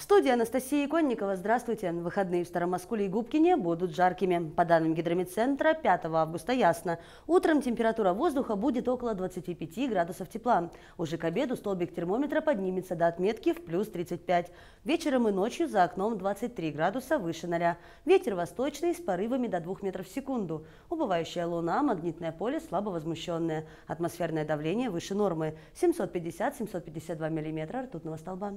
В студии Анастасия Иконникова. Здравствуйте. Выходные в Старомоскуле и Губкине будут жаркими. По данным Гидрометцентра, 5 августа ясно. Утром температура воздуха будет около 25 градусов тепла. Уже к обеду столбик термометра поднимется до отметки в плюс 35. Вечером и ночью за окном 23 градуса выше ноля. Ветер восточный с порывами до 2 метров в секунду. Убывающая луна, магнитное поле слабо возмущенное. Атмосферное давление выше нормы 750-752 миллиметра ртутного столба.